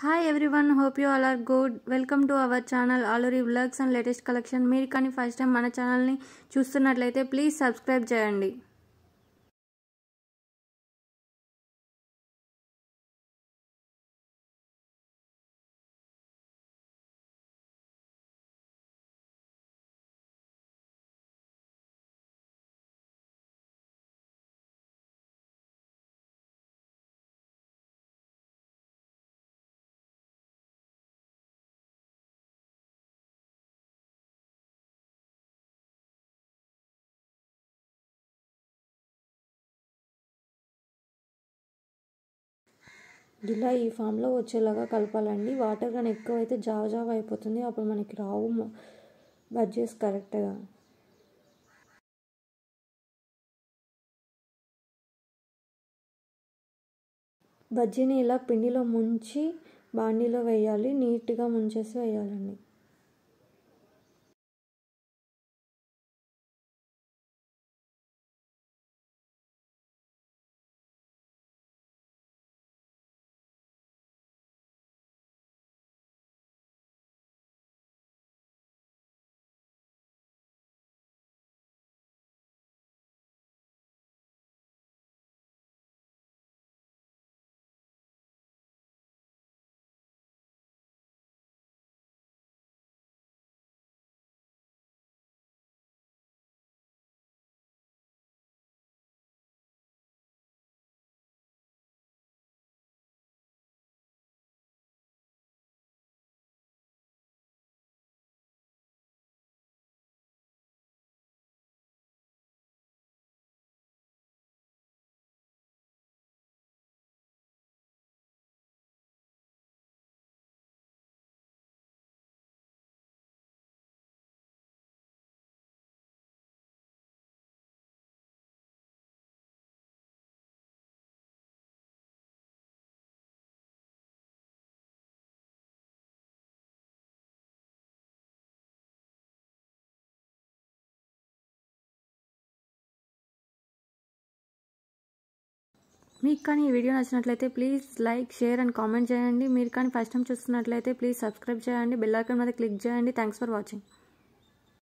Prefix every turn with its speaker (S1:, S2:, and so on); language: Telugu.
S1: hi everyone hope you all are good welcome to our channel already vlogs and latest collection మీరు కానీ ఫస్ట్ టైం మన ఛానల్ని చూస్తున్నట్లయితే ప్లీజ్ సబ్స్క్రైబ్ చేయండి
S2: ఇలా ఈ ఫామ్లో వచ్చేలాగా కలపాలండి వాటర్ కానీ ఎక్కువైతే జావ జావ అయిపోతుంది అప్పుడు మనకి రావు బజ్జీస్ కరెక్ట్గా బజ్జీని ఇలా పిండిలో ముంచి బాణీలో వేయాలి నీట్గా ముంచేసి వేయాలండి
S1: మీకు కానీ ఈ వీడియో నచ్చినట్లయితే please like share and comment చేయండి మీరు కానీ ఫస్ట్ టైం చూస్తున్నట్లయితే ప్లీజ్ సబ్స్క్రైబ్ చేయండి బెల్లైకన్ మీద క్లిక్ చేయండి థ్యాంక్స్ ఫర్ వాచింగ్